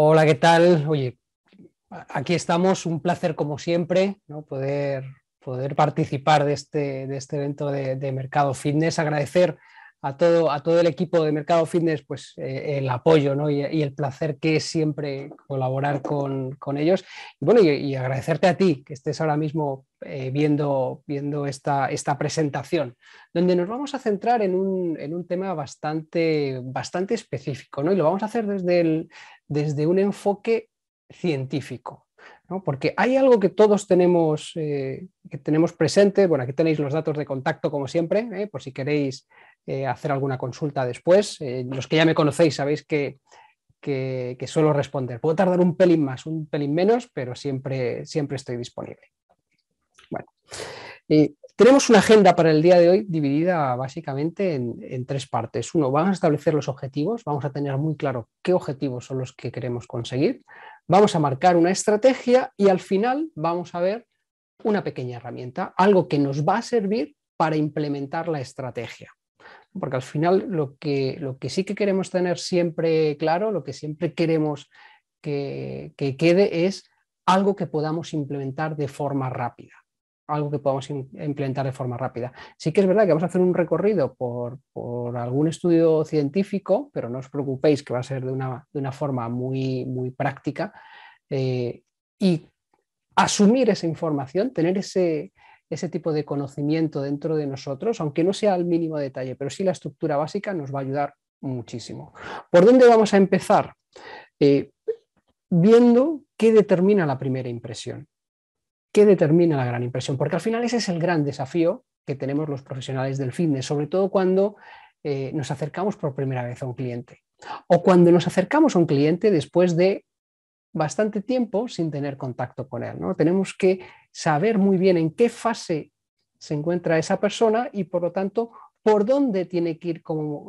Hola, ¿qué tal? Oye, aquí estamos, un placer como siempre, ¿no? poder, poder participar de este, de este evento de, de, Mercado Fitness, agradecer a todo, a todo el equipo de Mercado Fitness pues, eh, el apoyo y, el placer que es siempre colaborar con, ellos. Y bueno, y, agradecerte a ti que estés ahora mismo eh, viendo, viendo esta, esta presentación, donde nos vamos a centrar en un, en un tema bastante, bastante específico, ¿no? y lo vamos a hacer desde un enfoque científico. Porque hay algo que todos tenemos, eh, que tenemos presente. Bueno, aquí tenéis los datos de contacto, como siempre, ¿eh? por si queréis eh, hacer alguna consulta después. los que ya me conocéis sabéis que, que, suelo responder. Puedo tardar un pelín más, un pelín menos, pero siempre, siempre estoy disponible. Bueno, tenemos una agenda para el día de hoy dividida básicamente en, en tres partes. Uno, vamos a establecer los objetivos, vamos a tener muy claro qué objetivos son los que queremos conseguir. Vamos a marcar una estrategia y al final vamos a ver una pequeña herramienta, algo que nos va a servir para implementar la estrategia. Porque al final lo que, lo que sí que queremos tener siempre claro, lo que siempre queremos que, que quede es algo que podamos implementar de forma rápida algo que podamos implementar de forma rápida. Sí que es verdad que vamos a hacer un recorrido por, algún estudio científico, pero no os preocupéis que va a ser de una, forma muy, muy práctica eh, y asumir esa información, tener ese, tipo de conocimiento dentro de nosotros, aunque no sea al mínimo detalle, pero sí la estructura básica nos va a ayudar muchísimo. ¿Por dónde vamos a empezar? Eh, viendo qué determina la primera impresión. ¿Qué determina la gran impresión? Porque al final ese es el gran desafío que tenemos los profesionales del fitness, sobre todo cuando eh, nos acercamos por primera vez a un cliente o cuando nos acercamos a un cliente después de bastante tiempo sin tener contacto con él. Tenemos que saber muy bien en qué fase se encuentra esa persona y por lo tanto por dónde tiene que ir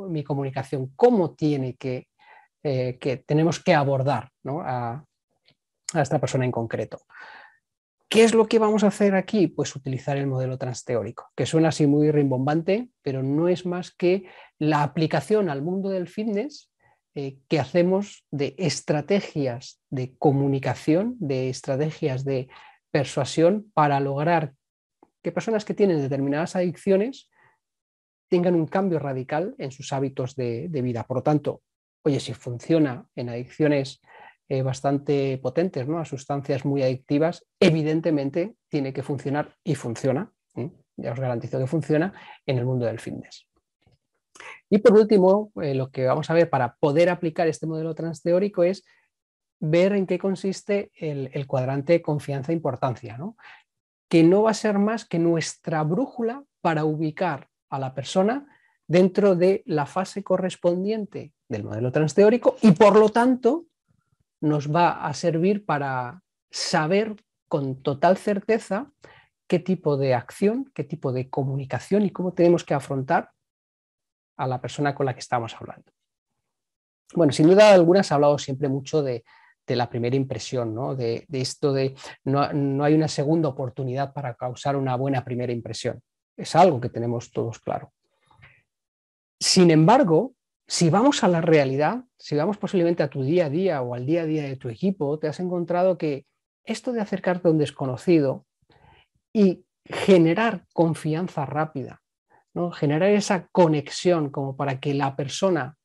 mi comunicación, cómo tiene eh, tenemos que abordar a, esta persona en concreto. ¿Qué es lo que vamos a hacer aquí? Pues utilizar el modelo transteórico, que suena así muy rimbombante, pero no es más que la aplicación al mundo del fitness eh, que hacemos de estrategias de comunicación, de estrategias de persuasión para lograr que personas que tienen determinadas adicciones tengan un cambio radical en sus hábitos de vida. Por lo tanto, oye, si funciona en adicciones eh, bastante potentes, ¿no? a sustancias muy adictivas, evidentemente tiene que funcionar y funciona, ¿eh? ya os garantizo que funciona, en el mundo del fitness. Y por último, eh, lo que vamos a ver para poder aplicar este modelo transteórico es ver en qué consiste el, cuadrante confianza-importancia, ¿no? que no va a ser más que nuestra brújula para ubicar a la persona dentro de la fase correspondiente del modelo transteórico y por lo tanto nos va a servir para saber con total certeza qué tipo de acción, qué tipo de comunicación y cómo tenemos que afrontar a la persona con la que estamos hablando. Bueno, sin duda alguna se ha hablado siempre mucho de, la primera impresión, de, esto de no hay una segunda oportunidad para causar una buena primera impresión. Es algo que tenemos todos claro. Sin embargo, si vamos a la realidad, si vamos posiblemente a tu día a día o al día a día de tu equipo, te has encontrado que esto de acercarte a un desconocido y generar confianza rápida, generar esa conexión como para que la persona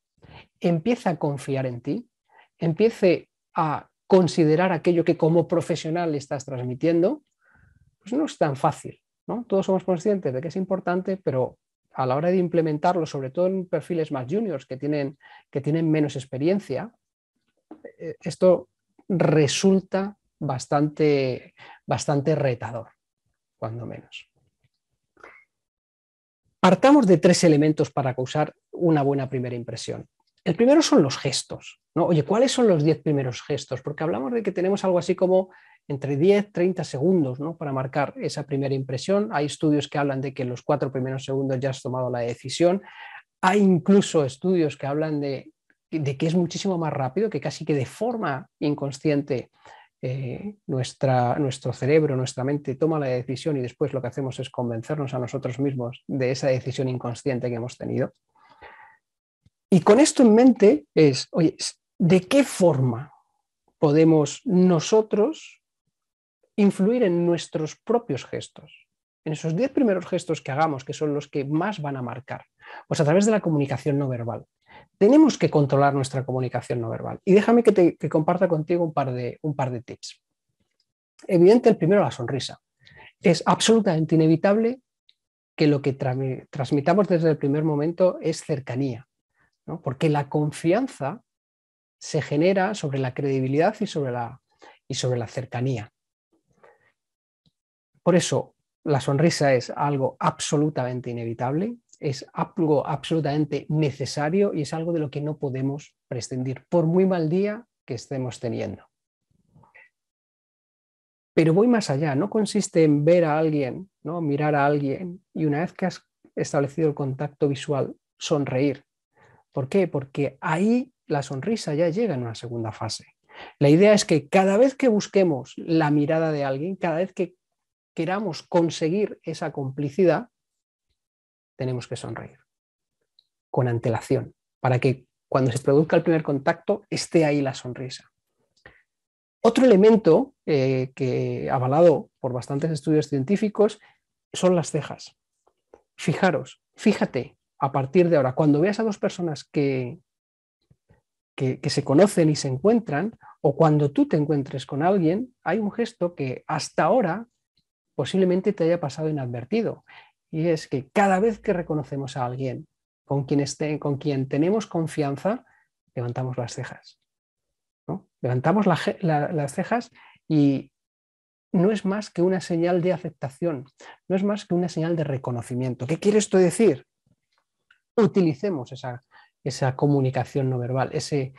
empiece a confiar en ti, empiece a considerar aquello que como profesional le estás transmitiendo, pues no es tan fácil. ¿no? Todos somos conscientes de que es importante, pero a la hora de implementarlo, sobre todo en perfiles más juniors que tienen, que tienen menos experiencia, eh, esto resulta bastante, bastante retador, cuando menos. Partamos de tres elementos para causar una buena primera impresión. El primero son los gestos. Oye, ¿cuáles son los diez primeros gestos? Porque hablamos de que tenemos algo así como entre 10, 30 segundos para marcar esa primera impresión. Hay estudios que hablan de que en los cuatro primeros segundos ya has tomado la decisión. Hay incluso estudios que hablan de, que es muchísimo más rápido, que casi que de forma inconsciente eh, nuestra, nuestro cerebro, nuestra mente toma la decisión y después lo que hacemos es convencernos a nosotros mismos de esa decisión inconsciente que hemos tenido. Y con esto en mente es, oye, ¿de qué forma podemos nosotros influir en nuestros propios gestos, en esos 10 primeros gestos que hagamos, que son los que más van a marcar, pues a través de la comunicación no verbal. Tenemos que controlar nuestra comunicación no verbal. Y déjame que, te, comparta contigo un par, de, un par de tips. Evidente, el primero, la sonrisa. Es absolutamente inevitable que lo que transmitamos desde el primer momento es cercanía, porque la confianza se genera sobre la credibilidad y sobre la, y sobre la cercanía. Por eso la sonrisa es algo absolutamente inevitable, es algo absolutamente necesario y es algo de lo que no podemos prescindir, por muy mal día que estemos teniendo. Pero voy más allá, no consiste en ver a alguien, ¿no? mirar a alguien y una vez que has establecido el contacto visual, sonreír. ¿Por qué? Porque ahí la sonrisa ya llega en una segunda fase. La idea es que cada vez que busquemos la mirada de alguien, cada vez que queramos conseguir esa complicidad, tenemos que sonreír con antelación, para que cuando se produzca el primer contacto esté ahí la sonrisa. Otro elemento eh, que avalado por bastantes estudios científicos son las cejas. Fijaros, fíjate a partir de ahora, cuando veas a dos personas que, que, se conocen y se encuentran, o cuando tú te encuentres con alguien, hay un gesto que hasta ahora posiblemente te haya pasado inadvertido. Y es que cada vez que reconocemos a alguien con quien, esté, con quien tenemos confianza, levantamos las cejas. ¿no? Levantamos las cejas y no es más que una señal de aceptación, no es más que una señal de reconocimiento. ¿Qué quiere esto decir? Utilicemos esa, esa comunicación no verbal, ese,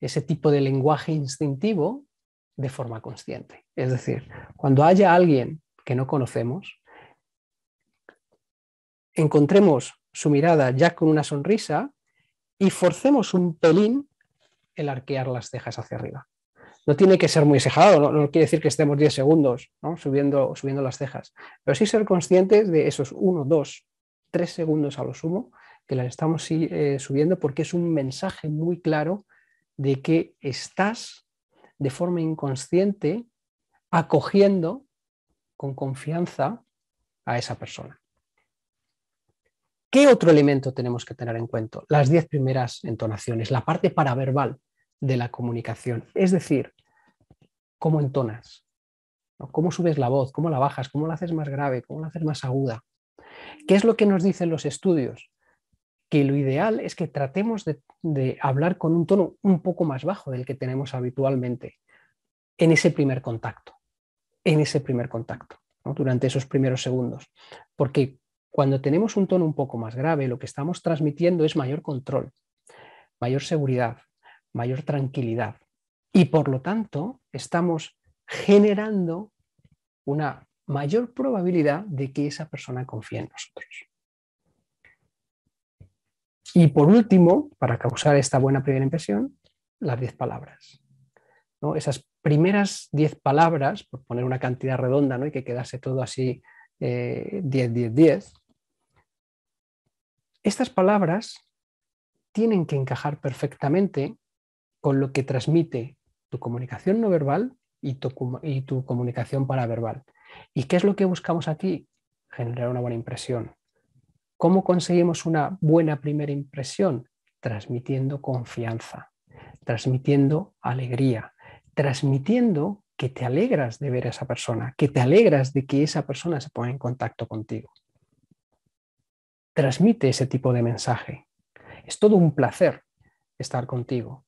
ese tipo de lenguaje instintivo de forma consciente. Es decir, cuando haya alguien que no conocemos, encontremos su mirada ya con una sonrisa y forcemos un pelín el arquear las cejas hacia arriba. No tiene que ser muy cejado, no, quiere decir que estemos 10 segundos subiendo, subiendo las cejas, pero sí ser conscientes de esos 1, 2, 3 segundos a lo sumo que las estamos eh, subiendo porque es un mensaje muy claro de que estás de forma inconsciente acogiendo con confianza a esa persona. ¿Qué otro elemento tenemos que tener en cuenta? Las diez primeras entonaciones, la parte paraverbal de la comunicación, es decir, cómo entonas, cómo subes la voz, cómo la bajas, cómo la haces más grave, cómo la haces más aguda. ¿Qué es lo que nos dicen los estudios? Que lo ideal es que tratemos de, de hablar con un tono un poco más bajo del que tenemos habitualmente en ese primer contacto en ese primer contacto, durante esos primeros segundos. Porque cuando tenemos un tono un poco más grave, lo que estamos transmitiendo es mayor control, mayor seguridad, mayor tranquilidad. Y por lo tanto, estamos generando una mayor probabilidad de que esa persona confíe en nosotros. Y por último, para causar esta buena primera impresión, las 10 palabras. ¿no? Esas primeras 10 palabras, por poner una cantidad redonda ¿no? y que quedase todo así 10, 10, 10, estas palabras tienen que encajar perfectamente con lo que transmite tu comunicación no verbal y tu, y tu comunicación paraverbal. ¿Y qué es lo que buscamos aquí? Generar una buena impresión. ¿Cómo conseguimos una buena primera impresión? Transmitiendo confianza, transmitiendo alegría, transmitiendo que te alegras de ver a esa persona, que te alegras de que esa persona se ponga en contacto contigo. Transmite ese tipo de mensaje. Es todo un placer estar contigo.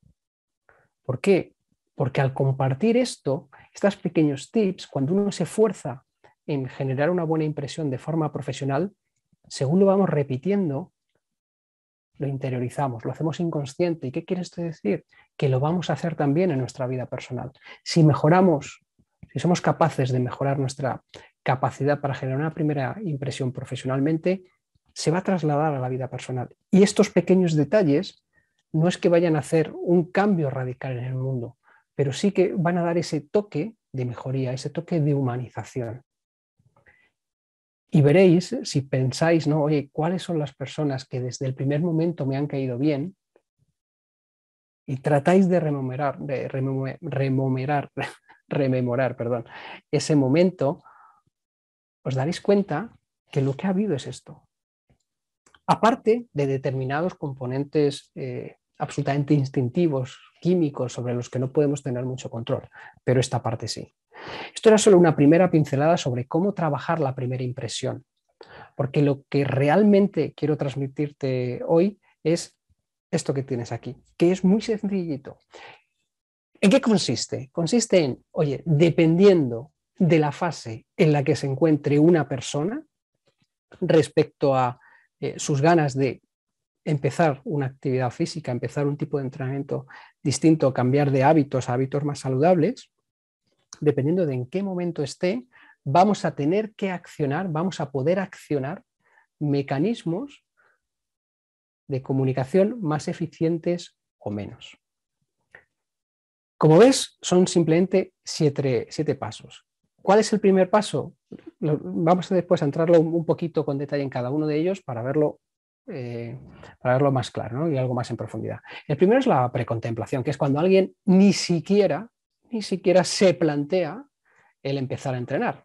¿Por qué? Porque al compartir esto, estos pequeños tips, cuando uno se esfuerza en generar una buena impresión de forma profesional, según lo vamos repitiendo, lo interiorizamos, lo hacemos inconsciente. ¿Y qué quiere esto decir? Que lo vamos a hacer también en nuestra vida personal. Si mejoramos, si somos capaces de mejorar nuestra capacidad para generar una primera impresión profesionalmente, se va a trasladar a la vida personal. Y estos pequeños detalles no es que vayan a hacer un cambio radical en el mundo, pero sí que van a dar ese toque de mejoría, ese toque de humanización. Y veréis, si pensáis, ¿no? Oye, ¿cuáles son las personas que desde el primer momento me han caído bien? Y tratáis de rememorar, de rememorar, perdón, ese momento, os daréis cuenta que lo que ha habido es esto. Aparte de determinados componentes eh, absolutamente instintivos, químicos, sobre los que no podemos tener mucho control, pero esta parte sí. Esto era solo una primera pincelada sobre cómo trabajar la primera impresión, porque lo que realmente quiero transmitirte hoy es esto que tienes aquí, que es muy sencillito. ¿En qué consiste? Consiste en, oye, dependiendo de la fase en la que se encuentre una persona respecto a eh, sus ganas de empezar una actividad física, empezar un tipo de entrenamiento distinto, cambiar de hábitos a hábitos más saludables, dependiendo de en qué momento esté, vamos a tener que accionar, vamos a poder accionar mecanismos de comunicación más eficientes o menos. Como ves, son simplemente siete, pasos. ¿Cuál es el primer paso? Vamos después a entrarlo un poquito con detalle en cada uno de ellos para verlo eh, para verlo más claro y algo más en profundidad. El primero es la precontemplación, que es cuando alguien ni siquiera, ni siquiera se plantea el empezar a entrenar.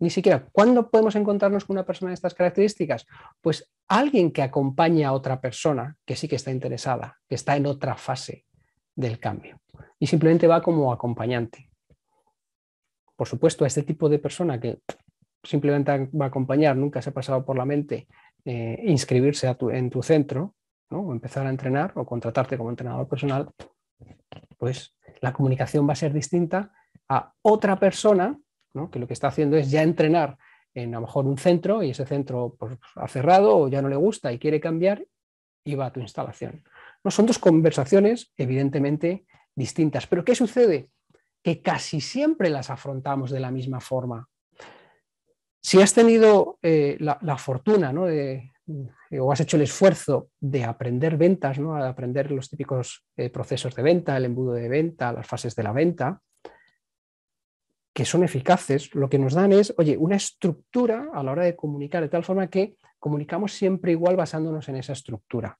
Ni siquiera, ¿cuándo podemos encontrarnos con una persona de estas características? Pues alguien que acompaña a otra persona que sí que está interesada, que está en otra fase del cambio y simplemente va como acompañante. Por supuesto, a este tipo de persona que simplemente va a acompañar, nunca se ha pasado por la mente eh, inscribirse en tu centro, o empezar a entrenar o contratarte como entrenador personal, pues la comunicación va a ser distinta a otra persona que lo que está haciendo es ya entrenar en a lo mejor un centro y ese centro pues, ha cerrado o ya no le gusta y quiere cambiar y va a tu instalación. No son dos conversaciones evidentemente distintas, pero ¿qué sucede? Que casi siempre las afrontamos de la misma forma. Si has tenido eh, la, fortuna eh, o has hecho el esfuerzo de aprender ventas, ¿no? de aprender los típicos eh, procesos de venta, el embudo de venta, las fases de la venta, que son eficaces, lo que nos dan es, oye, una estructura a la hora de comunicar, de tal forma que comunicamos siempre igual basándonos en esa estructura.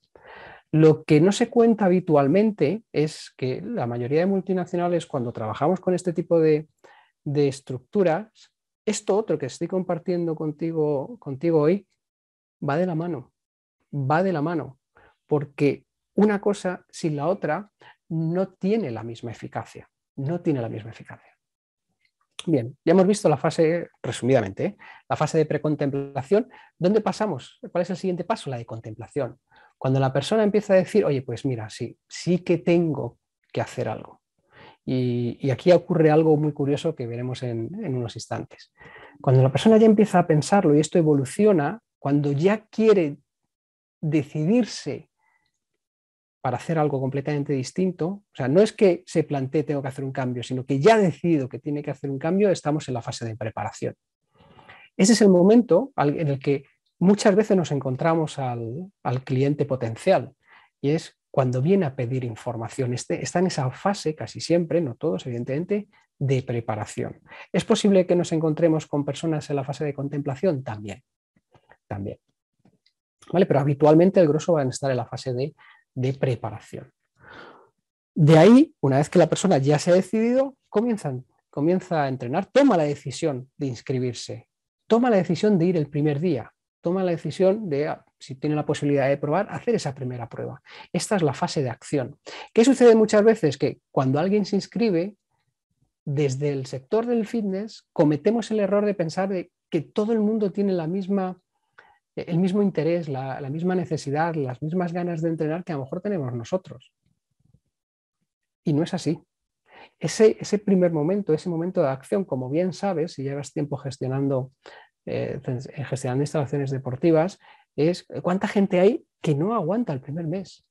Lo que no se cuenta habitualmente es que la mayoría de multinacionales, cuando trabajamos con este tipo de, de estructuras, esto otro que estoy compartiendo contigo, contigo hoy va de la mano, va de la mano, porque una cosa sin la otra no tiene la misma eficacia, no tiene la misma eficacia. Bien, ya hemos visto la fase, resumidamente, ¿eh? la fase de precontemplación. ¿Dónde pasamos? ¿Cuál es el siguiente paso? La de contemplación. Cuando la persona empieza a decir, oye, pues mira, sí, sí que tengo que hacer algo. Y, aquí ocurre algo muy curioso que veremos en, unos instantes. Cuando la persona ya empieza a pensarlo y esto evoluciona, cuando ya quiere decidirse para hacer algo completamente distinto, o sea, no es que se plantee tengo que hacer un cambio, sino que ya ha decidido que tiene que hacer un cambio, estamos en la fase de preparación. Ese es el momento en el que muchas veces nos encontramos al, al cliente potencial y es cuando viene a pedir información. Este, está en esa fase casi siempre, no todos evidentemente, de preparación. ¿Es posible que nos encontremos con personas en la fase de contemplación? También, también. ¿Vale? Pero habitualmente el grosso va a estar en la fase de, de preparación. De ahí, una vez que la persona ya se ha decidido, comienza, comienza a entrenar, toma la decisión de inscribirse, toma la decisión de ir el primer día, toma la decisión de ah, si tiene la posibilidad de probar, hacer esa primera prueba. Esta es la fase de acción. ¿Qué sucede muchas veces? Que cuando alguien se inscribe, desde el sector del fitness cometemos el error de pensar de que todo el mundo tiene la misma, eh, el mismo interés, la, misma necesidad, las mismas ganas de entrenar que a lo mejor tenemos nosotros. Y no es así. Ese, primer momento, ese momento de acción, como bien sabes, si llevas tiempo gestionando eh, eh, instalaciones deportivas, es eh, cuánta gente hay que no aguanta el primer mes,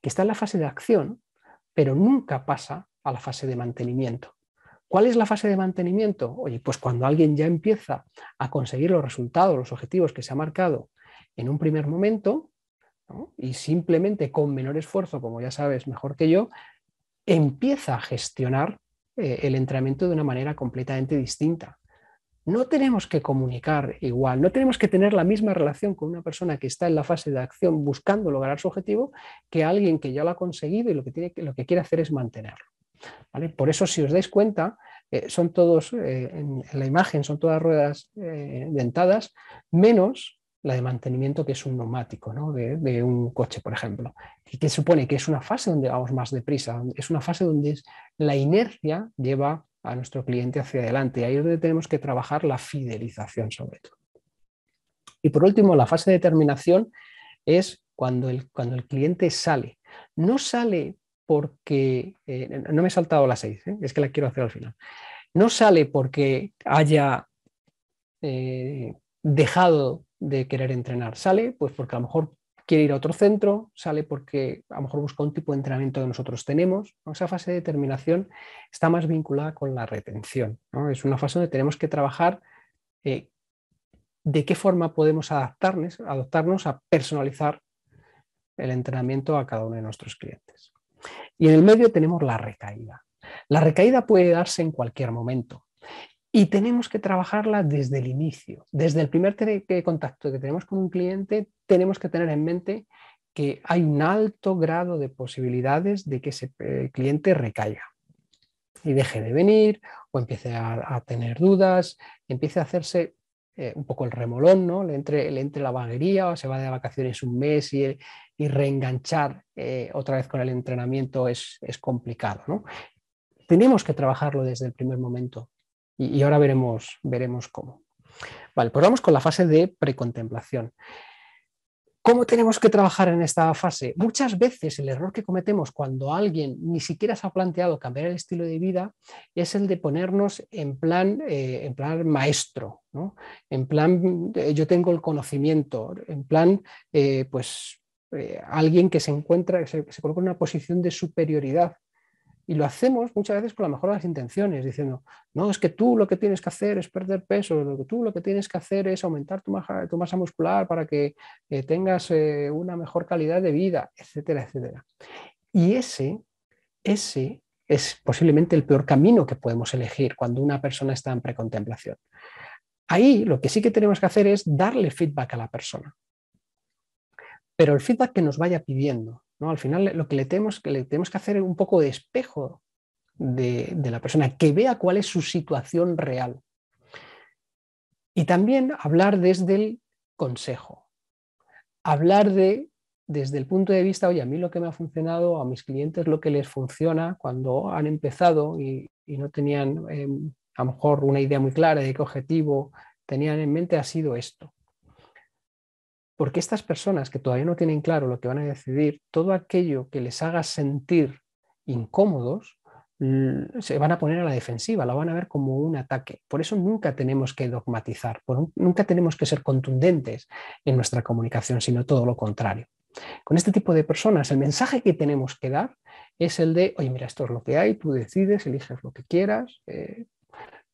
que está en la fase de acción, pero nunca pasa a la fase de mantenimiento. ¿Cuál es la fase de mantenimiento? Oye, pues cuando alguien ya empieza a conseguir los resultados, los objetivos que se ha marcado en un primer momento, y simplemente con menor esfuerzo, como ya sabes mejor que yo, empieza a gestionar eh, el entrenamiento de una manera completamente distinta no tenemos que comunicar igual, no tenemos que tener la misma relación con una persona que está en la fase de acción buscando lograr su objetivo que alguien que ya lo ha conseguido y lo que, tiene, lo que quiere hacer es mantenerlo. Por eso, si os dais cuenta, eh, son todos, eh, en, la imagen, son todas ruedas eh, dentadas, menos la de mantenimiento que es un neumático de, de, un coche, por ejemplo, y que supone que es una fase donde vamos más deprisa, es una fase donde la inercia lleva a nuestro cliente hacia adelante. ahí es donde tenemos que trabajar la fidelización sobre todo. Y por último, la fase de terminación es cuando el, cuando el cliente sale. No sale porque, eh, no me he saltado las seis, ¿eh? es que la quiero hacer al final. No sale porque haya eh, dejado de querer entrenar, sale pues porque a lo mejor quiere ir a otro centro, sale porque a lo mejor busca un tipo de entrenamiento que nosotros tenemos. Esa fase de determinación está más vinculada con la retención. Es una fase donde tenemos que trabajar eh, de qué forma podemos adaptarnos, adaptarnos a personalizar el entrenamiento a cada uno de nuestros clientes. Y en el medio tenemos la recaída. La recaída puede darse en cualquier momento y tenemos que trabajarla desde el inicio. Desde el primer contacto que tenemos con un cliente, tenemos que tener en mente que hay un alto grado de posibilidades de que ese eh, cliente recaya y deje de venir o empiece a, tener dudas, empiece a hacerse eh, un poco el remolón, ¿no? Le entre, la vaguería o se va de vacaciones un mes y, reenganchar eh, otra vez con el entrenamiento es, es complicado, ¿no? Tenemos que trabajarlo desde el primer momento y, ahora veremos, veremos cómo. Vale, pues vamos con la fase de precontemplación. ¿Cómo tenemos que trabajar en esta fase? Muchas veces el error que cometemos cuando alguien ni siquiera se ha planteado cambiar el estilo de vida es el de ponernos en plan, eh, en plan maestro, ¿no? en plan eh, yo tengo el conocimiento, en plan eh, pues alguien que se encuentra, se coloca en una posición de superioridad y lo hacemos muchas veces con la mejor de las intenciones, diciendo, no, es que tú lo que tienes que hacer es perder peso, lo que tú lo que tienes que hacer es aumentar tu masa, muscular para que eh, tengas eh, una mejor calidad de vida, etcétera, etcétera. Y ese, ese es posiblemente el peor camino que podemos elegir cuando una persona está en precontemplación. Ahí lo que sí que tenemos que hacer es darle feedback a la persona, pero el feedback que nos vaya pidiendo, ¿no? Al final lo que le tenemos, que que hacer es un poco de espejo de, la persona, que vea cuál es su situación real. Y también hablar desde el consejo, hablar de desde el punto de vista, oye, a mí lo que me ha funcionado, a mis clientes lo que les funciona cuando han empezado y, no tenían em, a lo mejor una idea muy clara de qué objetivo tenían en mente ha sido esto. Porque estas personas que todavía no tienen claro lo que van a decidir, todo aquello que les haga sentir incómodos, se van a poner a la defensiva, lo van a ver como un ataque. Por eso nunca tenemos que dogmatizar, nunca tenemos que ser contundentes en nuestra comunicación, sino todo lo contrario. Con este tipo de personas, el mensaje que tenemos que dar es el de, oye, mira, esto es lo que hay, tú decides, eliges lo que quieras. Eh,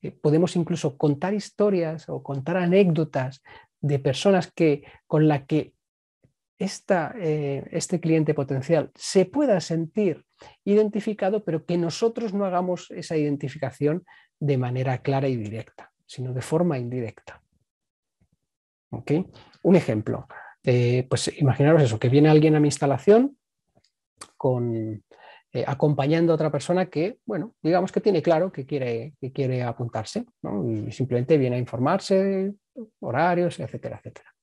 eh, podemos incluso contar historias o contar anécdotas de personas que, con la que eh, este cliente potencial se pueda sentir identificado, pero que nosotros no hagamos esa identificación de manera clara y directa, sino de forma indirecta. Un ejemplo, eh, pues imaginaros eso, que viene alguien a mi instalación con, eh, acompañando a otra persona que, bueno, digamos que tiene claro que quiere, que quiere apuntarse, y simplemente viene a informarse, horarios, etcétera, etcétera.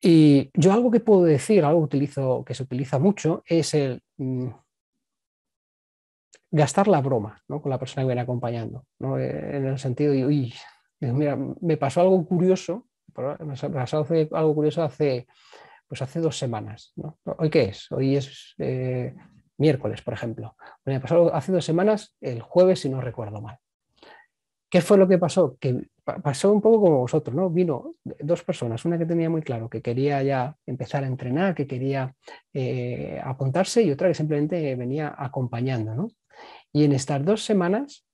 Y yo algo que puedo decir, algo que, utilizo, que se utiliza mucho, es el mm, gastar la broma ¿no? con la persona que viene acompañando, ¿no? Eh, en el sentido de, uy, mira, me pasó algo curioso, me pasó algo curioso hace, pues hace dos semanas. ¿Hoy qué es? Hoy es eh, miércoles, por ejemplo. Me pasó hace dos semanas, el jueves, si no recuerdo mal. ¿Qué fue lo que pasó? Que pasó un poco como vosotros, ¿no? Vino dos personas, una que tenía muy claro que quería ya empezar a entrenar, que quería eh, apuntarse y otra que simplemente venía acompañando, ¿no? Y en estas dos semanas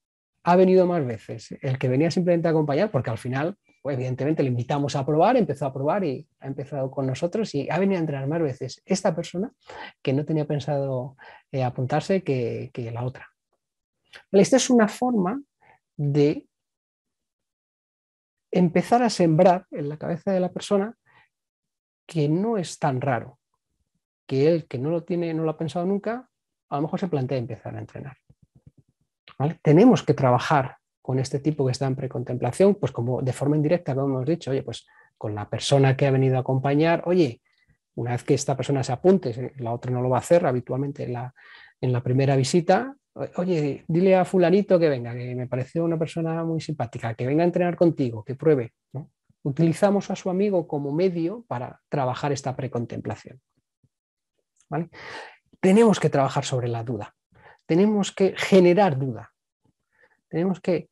ha venido más veces el que venía simplemente a acompañar, porque al final, pues, evidentemente, le invitamos a probar, empezó a probar y ha empezado con nosotros y ha venido a entrenar más veces esta persona que no tenía pensado eh, apuntarse que la otra. Esta es una forma de empezar a sembrar en la cabeza de la persona que no es tan raro, que él que no lo tiene, no lo ha pensado nunca, a lo mejor se plantea empezar a entrenar. Tenemos que trabajar con este tipo que está en precontemplación, pues como de forma indirecta, como hemos dicho, oye, pues con la persona que ha venido a acompañar, oye, una vez que esta persona se apunte, la otra no lo va a hacer habitualmente en la, en la primera visita, oye, dile a fulanito que venga, que me pareció una persona muy simpática, que venga a entrenar contigo, que pruebe. Utilizamos a su amigo como medio para trabajar esta precontemplación. ¿vale? Tenemos que trabajar sobre la duda, tenemos que generar duda, tenemos que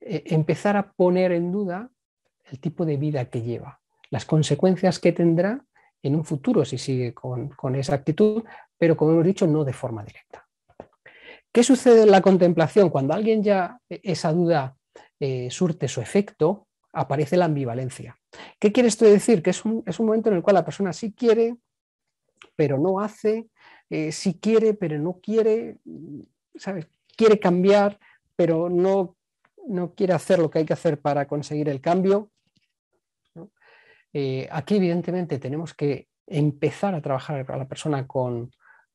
eh, empezar a poner en duda el tipo de vida que lleva, las consecuencias que tendrá en un futuro si sigue con esa actitud, pero como hemos dicho, no de forma directa. ¿Qué sucede en la contemplación? Cuando alguien ya e-, esa duda eh, surte su efecto, aparece la ambivalencia. ¿Qué quiere esto decir? Que es un, momento en el cual la persona sí quiere, pero no hace, eh, sí quiere, pero no quiere, ¿sabes? Quiere cambiar, pero no, no quiere hacer lo que hay que hacer para conseguir el cambio. Eh, aquí, evidentemente, tenemos que empezar a trabajar a la persona con,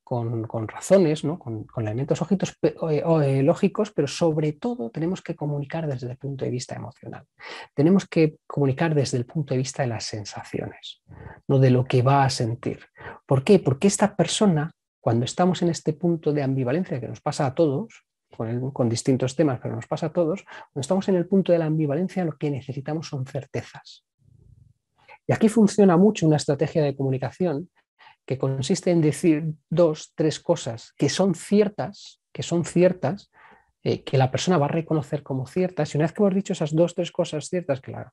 con, razones, ¿no? con, elementos eh, eh, lógicos, pero sobre todo tenemos que comunicar desde el punto de vista emocional. Tenemos que comunicar desde el punto de vista de las sensaciones, no de lo que va a sentir. ¿Por qué? Porque esta persona, cuando estamos en este punto de ambivalencia que nos pasa a todos, con, con, distintos temas, pero nos pasa a todos, cuando estamos en el punto de la ambivalencia, lo que necesitamos son certezas. Y aquí funciona mucho una estrategia de comunicación que consiste en decir dos, tres cosas que son ciertas, que son ciertas, eh, que la persona va a reconocer como ciertas. Y una vez que hemos dicho esas dos, tres cosas ciertas, claro,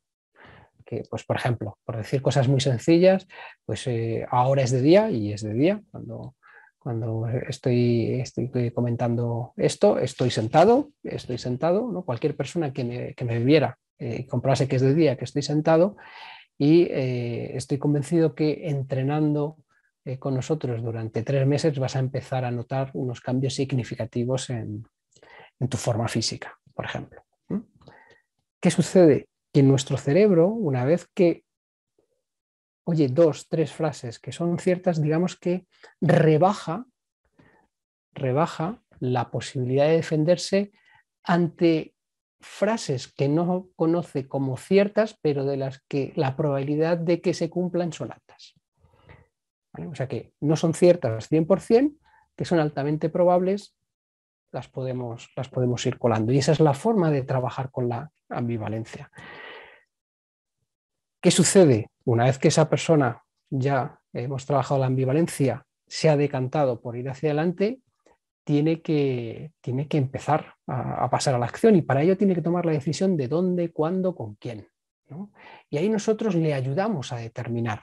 que, pues, por ejemplo, por decir cosas muy sencillas, pues eh, ahora es de día y es de día. Cuando, cuando estoy, estoy comentando esto, estoy sentado, estoy sentado, ¿no? cualquier persona que me, que viera eh, y comprobase que es de día, que estoy sentado, y estoy convencido que entrenando eh, con nosotros durante tres meses, vas a empezar a notar unos cambios significativos en, tu forma física, por ejemplo. ¿Qué sucede? Que en nuestro cerebro, una vez que oye dos, tres frases que son ciertas, digamos que rebaja, rebaja la posibilidad de defenderse ante frases que no conoce como ciertas, pero de las que la probabilidad de que se cumplan son altas. O sea que no son ciertas 100%, que son altamente probables, las podemos, las podemos ir colando. Y esa es la forma de trabajar con la ambivalencia. ¿Qué sucede? Una vez que esa persona ya hemos trabajado la ambivalencia, se ha decantado por ir hacia adelante, tiene que, tiene que empezar a, pasar a la acción y para ello tiene que tomar la decisión de dónde, cuándo, con quién. Y ahí nosotros le ayudamos a determinar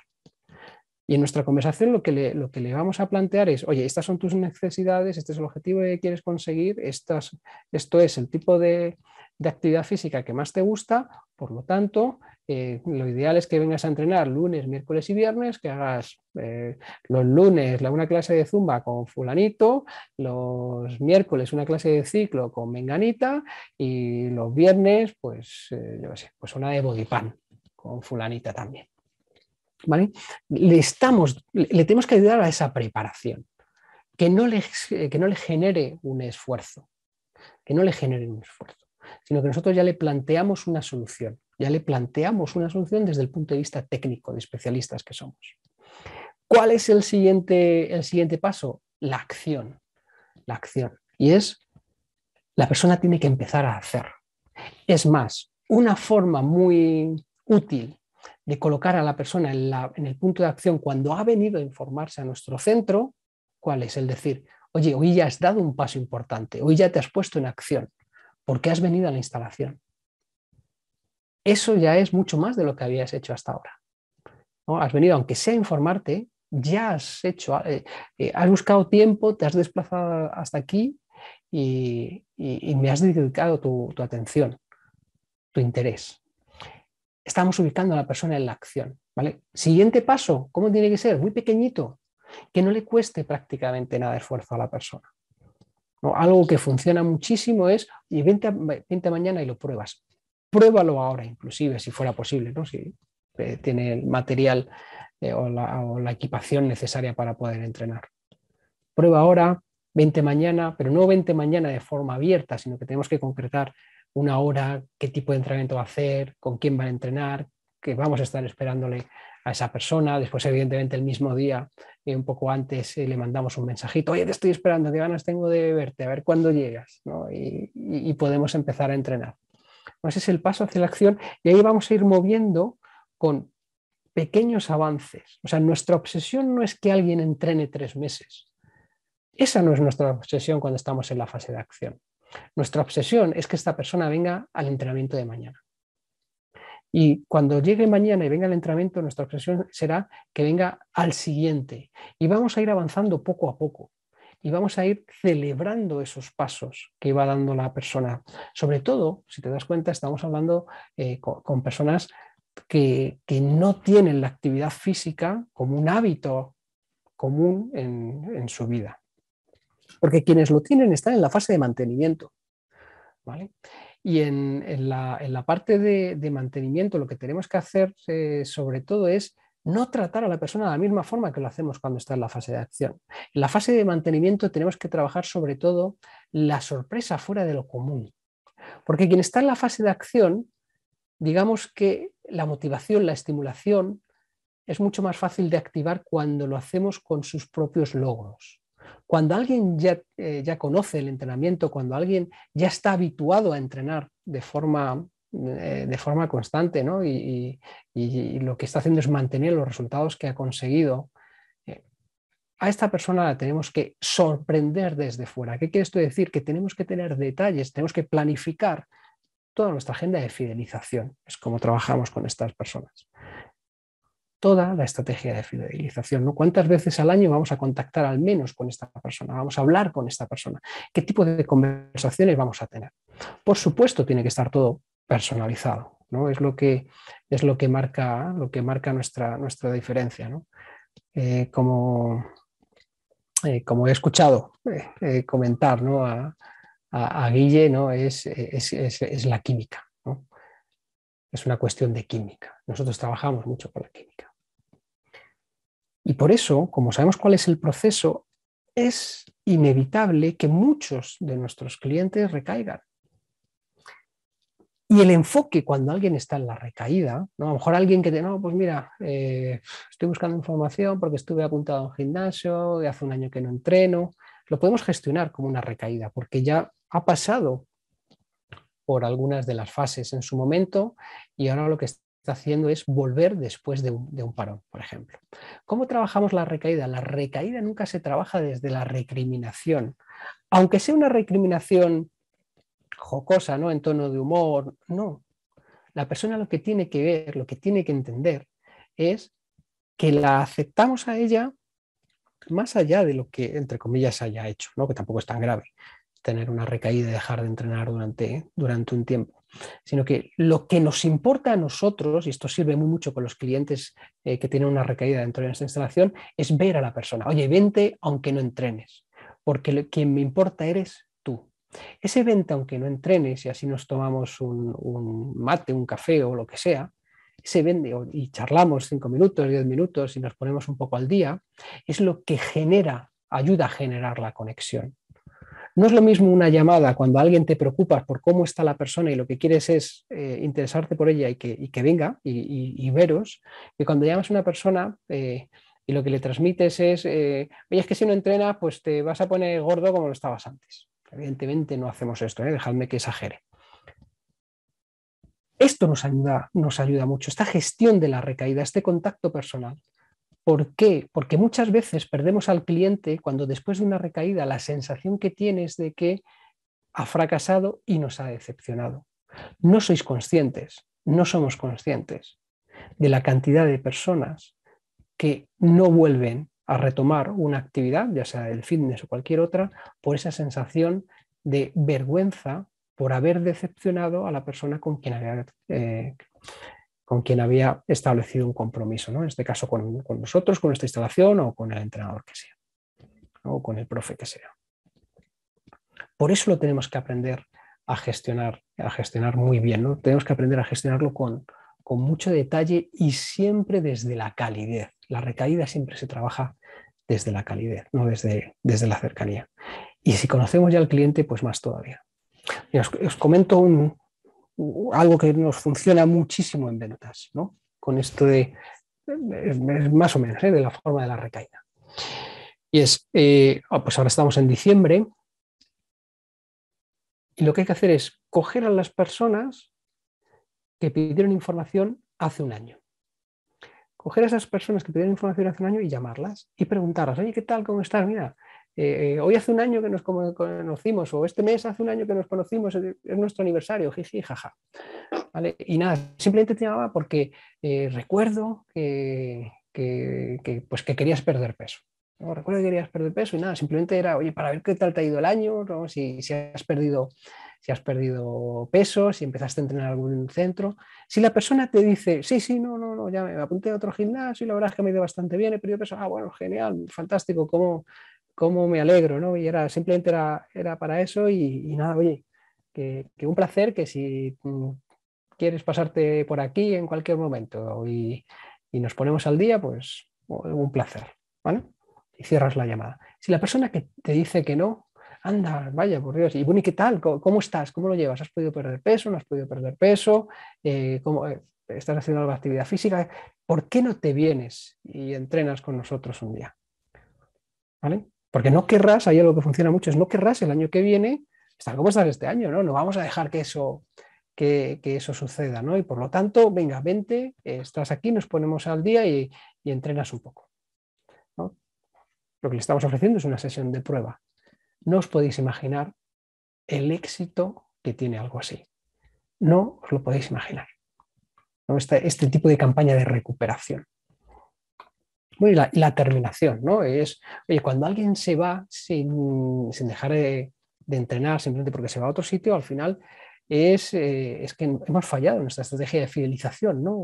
y en nuestra conversación lo que, le, lo que le vamos a plantear es, oye, estas son tus necesidades, este es el objetivo que quieres conseguir, esto es el tipo de, actividad física que más te gusta, por lo tanto, eh, lo ideal es que vengas a entrenar lunes, miércoles y viernes, que hagas eh, los lunes la, una clase de zumba con fulanito, los miércoles una clase de ciclo con menganita y los viernes, pues, eh, yo sé, pues una de bodypan con fulanita también. Le, estamos, le tenemos que ayudar a esa preparación, que no le, que no le genere un esfuerzo, que no le genere un esfuerzo, sino que nosotros ya le planteamos una solución, ya le planteamos una solución desde el punto de vista técnico, de especialistas que somos. ¿Cuál es el siguiente, el siguiente paso? La acción. La acción. Y es, la persona tiene que empezar a hacer. Es más, una forma muy útil de colocar a la persona en, el punto de acción cuando ha venido a informarse a nuestro centro, ¿cuál es? El decir, oye, hoy ya has dado un paso importante, hoy ya te has puesto en acción, porque has venido a la instalación. Eso ya es mucho más de lo que habías hecho hasta ahora. Has venido, aunque sea a informarte, ya has hecho, eh, eh, has buscado tiempo, te has desplazado hasta aquí y, me has dedicado tu atención, tu interés estamos ubicando a la persona en la acción. ¿vale? Siguiente paso, ¿cómo tiene que ser? Muy pequeñito, que no le cueste prácticamente nada de esfuerzo a la persona. Algo que funciona muchísimo es, y vente, mañana y lo pruebas. Pruébalo ahora, inclusive, si fuera posible, ¿no? si eh, tiene el material eh, o, la, o la equipación necesaria para poder entrenar. Prueba ahora, 20 mañana, pero no vente mañana de forma abierta, sino que tenemos que concretar una hora, qué tipo de entrenamiento va a hacer, con quién va a entrenar, que vamos a estar esperándole a esa persona. Después, evidentemente, el mismo día, y eh, un poco antes, eh, le mandamos un mensajito, oye, te estoy esperando, qué ganas tengo de verte, a ver cuándo llegas, ¿no? y, podemos empezar a entrenar. Pues ese es el paso hacia la acción y ahí vamos a ir moviendo con pequeños avances. O sea, nuestra obsesión no es que alguien entrene tres meses. Esa no es nuestra obsesión cuando estamos en la fase de acción. Nuestra obsesión es que esta persona venga al entrenamiento de mañana. Y cuando llegue mañana y venga al entrenamiento, nuestra obsesión será que venga al siguiente. Y vamos a ir avanzando poco a poco. Y vamos a ir celebrando esos pasos que va dando la persona. Sobre todo, si te das cuenta, estamos hablando eh, con, personas que, no tienen la actividad física como un hábito común en, su vida porque quienes lo tienen están en la fase de mantenimiento. ¿vale? Y en, la, parte de, mantenimiento lo que tenemos que hacer eh, sobre todo es no tratar a la persona de la misma forma que lo hacemos cuando está en la fase de acción. En la fase de mantenimiento tenemos que trabajar sobre todo la sorpresa fuera de lo común, porque quien está en la fase de acción, digamos que la motivación, la estimulación, es mucho más fácil de activar cuando lo hacemos con sus propios logros. Cuando alguien ya, eh, ya conoce el entrenamiento, cuando alguien ya está habituado a entrenar de forma eh, constante, ¿no? Y, y, lo que está haciendo es mantener los resultados que ha conseguido. Eh, a esta persona la tenemos que sorprender desde fuera. ¿Qué quiere esto decir? Que tenemos que tener detalles, tenemos que planificar toda nuestra agenda de fidelización. Es como trabajamos con estas personas toda la estrategia de fidelización. ¿no? ¿Cuántas veces al año vamos a contactar al menos con esta persona? ¿Vamos a hablar con esta persona? ¿Qué tipo de conversaciones vamos a tener? Por supuesto, tiene que estar todo personalizado. ¿no? Es, lo que, es lo que marca, lo que marca nuestra, nuestra diferencia. ¿no? Eh, como, eh, como he escuchado eh, comentar ¿no? a, Guille, ¿no? es, es, es la química. Es una cuestión de química. Nosotros trabajamos mucho con la química. Y por eso, como sabemos cuál es el proceso, es inevitable que muchos de nuestros clientes recaigan. Y el enfoque cuando alguien está en la recaída, ¿no? a lo mejor alguien que te, no, pues mira, eh, estoy buscando información porque estuve apuntado a un gimnasio, hace un año que no entreno, lo podemos gestionar como una recaída porque ya ha pasado por algunas de las fases en su momento y ahora lo que está está haciendo es volver después de un, parón, por ejemplo. ¿Cómo trabajamos la recaída? La recaída nunca se trabaja desde la recriminación. Aunque sea una recriminación jocosa, ¿no? En tono de humor, no. La persona lo que tiene que ver, lo que tiene que entender es que la aceptamos a ella más allá de lo que, entre comillas, haya hecho, ¿no? que tampoco es tan grave tener una recaída y dejar de entrenar durante, durante un tiempo sino que lo que nos importa a nosotros, y esto sirve muy mucho con los clientes eh, que tienen una recaída dentro de nuestra instalación, es ver a la persona, oye, vente aunque no entrenes, porque quien me importa eres tú. Ese vente aunque no entrenes, y así nos tomamos un, mate, un café o lo que sea, ese vende y charlamos cinco minutos, diez minutos y nos ponemos un poco al día, es lo que genera, ayuda a generar la conexión. No es lo mismo una llamada cuando alguien te preocupa por cómo está la persona y lo que quieres es eh, interesarte por ella y que, venga y, veros, que cuando llamas a una persona eh, y lo que le transmites es, eh, oye, es que si no entrenas, pues te vas a poner gordo como lo estabas antes. Evidentemente no hacemos esto, dejadme que exagere. Esto nos ayuda, nos ayuda mucho, esta gestión de la recaída, este contacto personal. ¿Por qué? Porque muchas veces perdemos al cliente cuando después de una recaída la sensación que tienes de que ha fracasado y nos ha decepcionado. No sois conscientes, no somos conscientes de la cantidad de personas que no vuelven a retomar una actividad, ya sea el fitness o cualquier otra, por esa sensación de vergüenza por haber decepcionado a la persona con quien había eh, con quien había establecido un compromiso, ¿no? en este caso con, con nosotros, con esta instalación o con el entrenador que sea, o con el profe que sea. Por eso lo tenemos que aprender a gestionar, a gestionar muy bien, ¿no? tenemos que aprender a gestionarlo con, con mucho detalle y siempre desde la calidez. La recaída siempre se trabaja desde la calidez, no desde, desde la cercanía. Y si conocemos ya al cliente, pues más todavía. Y os, comento un, algo que nos funciona muchísimo en ventas, ¿no? Con esto de, más o menos, ¿eh? de la forma de la recaída. Y es, eh, ah, pues ahora estamos en diciembre y lo que hay que hacer es coger a las personas que pidieron información hace un año. Coger a esas personas que pidieron información hace un año y llamarlas y preguntarlas, oye, ¿qué tal? ¿Cómo estás? Mira, eh, eh, hoy hace un año que nos conocimos, o este mes hace un año que nos conocimos, es nuestro aniversario, jiji, jaja. ¿Vale? Y nada, simplemente te llamaba porque eh, recuerdo que, que, pues que querías perder peso. Recuerdo que querías perder peso y nada, simplemente era, oye, para ver qué tal te ha ido el año, si, si has perdido si has perdido peso, si empezaste a entrenar en algún centro. Si la persona te dice, sí, sí, no, no, no, ya me apunté a otro gimnasio y la verdad es que me he ido bastante bien, he perdido peso, ah, bueno, genial, fantástico, ¿cómo, cómo me alegro, ¿no? Y era, simplemente era, para eso y, nada, oye, que, un placer, que si mm, quieres pasarte por aquí en cualquier momento y, nos ponemos al día, pues un placer, ¿vale? Y cierras la llamada. Si la persona que te dice que no, anda, vaya, por Dios, y bueno, ¿y qué tal? ¿Cómo, estás? ¿Cómo lo llevas? ¿Has podido perder peso? ¿No has podido perder peso? Eh, ¿cómo, eh, ¿Estás haciendo alguna actividad física? ¿Por qué no te vienes y entrenas con nosotros un día? ¿Vale? Porque no querrás, hay algo que funciona mucho, es no querrás el año que viene estar como estás este año, ¿no? No vamos a dejar que eso, que, eso suceda, ¿no? Y por lo tanto, venga, vente, estás aquí, nos ponemos al día y, entrenas un poco. Lo que le estamos ofreciendo es una sesión de prueba. No os podéis imaginar el éxito que tiene algo así. No os lo podéis imaginar. ¿no? este tipo de campaña de recuperación y la, terminación, ¿no? Es, oye, cuando alguien se va sin, dejar de, entrenar, simplemente porque se va a otro sitio, al final es, eh, es que hemos fallado en nuestra estrategia de fidelización, ¿no?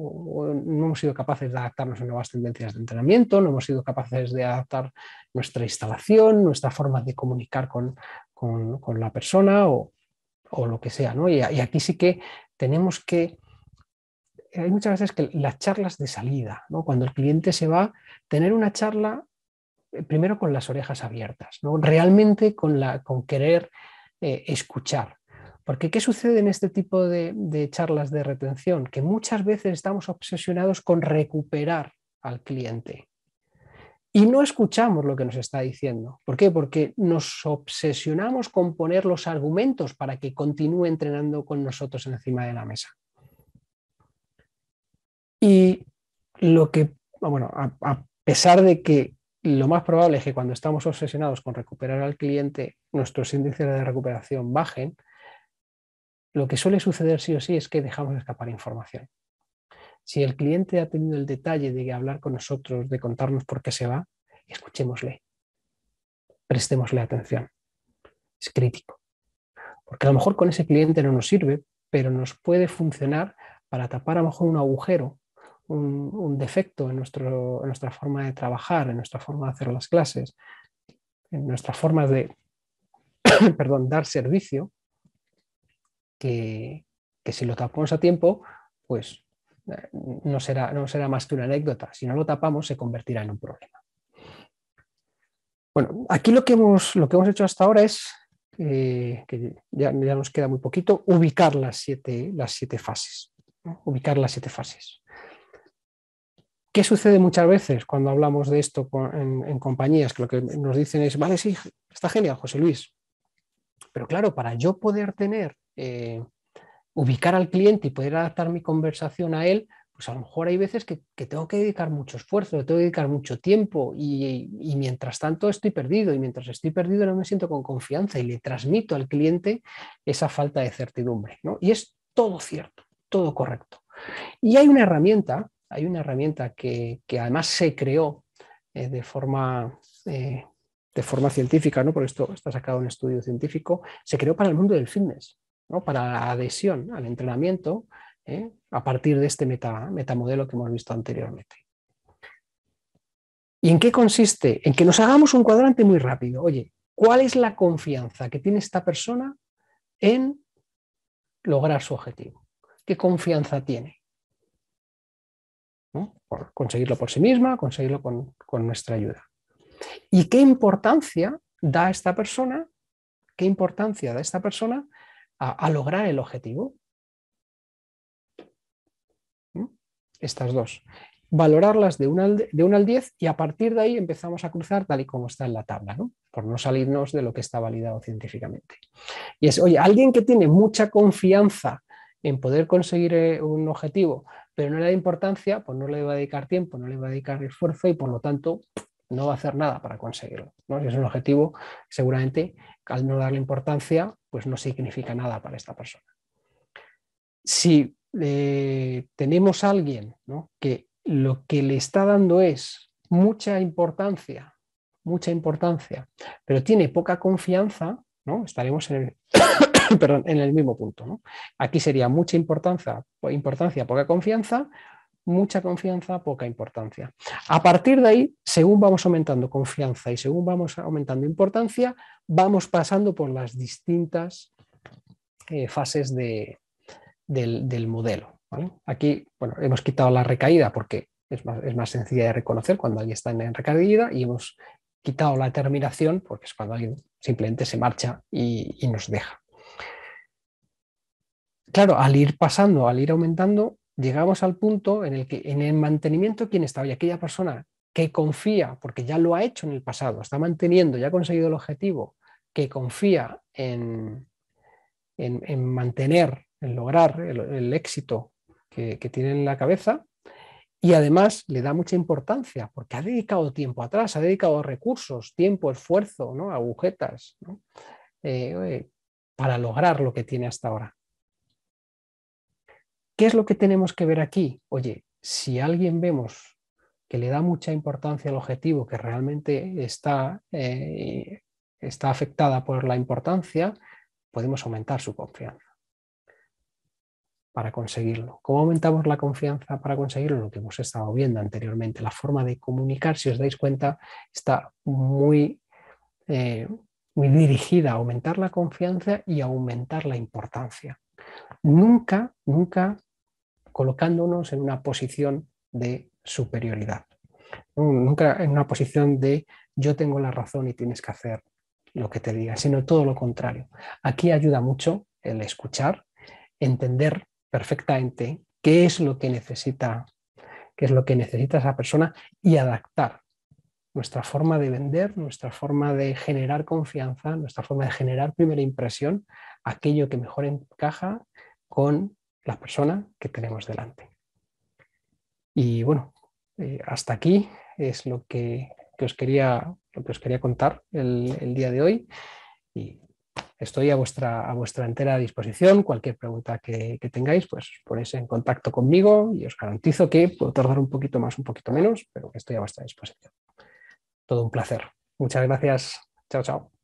no hemos sido capaces de adaptarnos a nuevas tendencias de entrenamiento, no hemos sido capaces de adaptar nuestra instalación, nuestra forma de comunicar con, la persona o, lo que sea, ¿no? y aquí sí que tenemos que hay muchas veces que las charlas de salida, cuando el cliente se va, tener una charla eh, primero con las orejas abiertas, ¿no? realmente con, la, con querer eh, escuchar. Porque ¿qué sucede en este tipo de, de, charlas de retención? Que muchas veces estamos obsesionados con recuperar al cliente y no escuchamos lo que nos está diciendo. ¿Por qué? Porque nos obsesionamos con poner los argumentos para que continúe entrenando con nosotros encima de la mesa. Y lo que, bueno, a, pesar de que lo más probable es que cuando estamos obsesionados con recuperar al cliente, nuestros índices de recuperación bajen, lo que suele suceder sí o sí es que dejamos escapar información. Si el cliente ha tenido el detalle de hablar con nosotros, de contarnos por qué se va, escuchémosle, prestémosle atención. Es crítico. Porque a lo mejor con ese cliente no nos sirve, pero nos puede funcionar para tapar a lo mejor un agujero un, defecto en, nuestro, nuestra forma de trabajar, en nuestra forma de hacer las clases, en nuestra forma de perdón, dar servicio, que, si lo tapamos a tiempo, pues eh, no será, no será más que una anécdota. Si no lo tapamos, se convertirá en un problema. Bueno, aquí lo que hemos, lo que hemos hecho hasta ahora es, eh, que ya, nos queda muy poquito, ubicar las siete, las siete fases. Ubicar las siete fases. ¿Qué sucede muchas veces cuando hablamos de esto en, compañías? Que lo que nos dicen es, vale, sí, está genial, José Luis. Pero claro, para yo poder tener, eh, ubicar al cliente y poder adaptar mi conversación a él, pues a lo mejor hay veces que, tengo que dedicar mucho esfuerzo, tengo que dedicar mucho tiempo y, mientras tanto estoy perdido y mientras estoy perdido no me siento con confianza y le transmito al cliente esa falta de certidumbre. Y es todo cierto, todo correcto. Y hay una herramienta hay una herramienta que, además se creó eh, de, forma, eh, de forma científica, ¿no? porque esto está sacado en estudio científico, se creó para el mundo del fitness, para la adhesión al entrenamiento ¿eh? a partir de este meta, metamodelo que hemos visto anteriormente. ¿Y en qué consiste? En que nos hagamos un cuadrante muy rápido. Oye, ¿cuál es la confianza que tiene esta persona en lograr su objetivo? ¿Qué confianza tiene? Por conseguirlo por sí misma, conseguirlo con, nuestra ayuda. ¿Y qué importancia da esta persona? ¿Qué importancia da esta persona a, lograr el objetivo? Estas dos. Valorarlas de 1 al, 10 y a partir de ahí empezamos a cruzar tal y como está en la tabla, por no salirnos de lo que está validado científicamente. Y es, oye, alguien que tiene mucha confianza en poder conseguir eh, un objetivo, pero no le da importancia, pues no le va a dedicar tiempo, no le va a dedicar esfuerzo y por lo tanto no va a hacer nada para conseguirlo. ¿no? Si es un objetivo, seguramente al no darle importancia, pues no significa nada para esta persona. Si eh, tenemos a alguien que lo que le está dando es mucha importancia, mucha importancia, pero tiene poca confianza, ¿no? estaremos en el, perdón, en el mismo punto. Aquí sería mucha importancia, importancia, poca confianza, mucha confianza, poca importancia. A partir de ahí, según vamos aumentando confianza y según vamos aumentando importancia, vamos pasando por las distintas eh, fases del, modelo. Aquí bueno, hemos quitado la recaída porque es más, sencilla de reconocer cuando alguien está en recaída y hemos quitado la terminación porque es cuando alguien simplemente se marcha y nos deja claro, al ir pasando, al ir aumentando, llegamos al punto en el que en el mantenimiento, quien está hoy? Aquella persona que confía, porque ya lo ha hecho en el pasado, está manteniendo, ya ha conseguido el objetivo, que confía en, en, mantener, en lograr el, éxito que, tiene en la cabeza, y además le da mucha importancia porque ha dedicado tiempo atrás, ha dedicado recursos, tiempo, esfuerzo, ¿no? agujetas, eh, para lograr lo que tiene hasta ahora. ¿Qué es lo que tenemos que ver aquí? Oye, si alguien vemos que le da mucha importancia al objetivo, que realmente está, eh, está afectada por la importancia, podemos aumentar su confianza para conseguirlo. ¿Cómo aumentamos la confianza para conseguirlo? Lo que hemos estado viendo anteriormente, la forma de comunicar, si os dais cuenta, está muy, eh, muy dirigida a aumentar la confianza y aumentar la importancia. Nunca, nunca colocándonos en una posición de superioridad, nunca en una posición de yo tengo la razón y tienes que hacer lo que te diga, sino todo lo contrario. Aquí ayuda mucho el escuchar, entender perfectamente qué es lo que necesita, qué es lo que necesita esa persona y adaptar nuestra forma de vender, nuestra forma de generar confianza, nuestra forma de generar primera impresión, aquello que mejor encaja con la persona que tenemos delante. Y bueno, eh, hasta aquí es lo que, que, os, quería, que os quería contar el, día de hoy. Y estoy a vuestra, a vuestra entera disposición. Cualquier pregunta que, tengáis, pues ponéis en contacto conmigo y os garantizo que puedo tardar un poquito más, un poquito menos, pero estoy a vuestra disposición. Todo un placer. Muchas gracias. Chao, chao.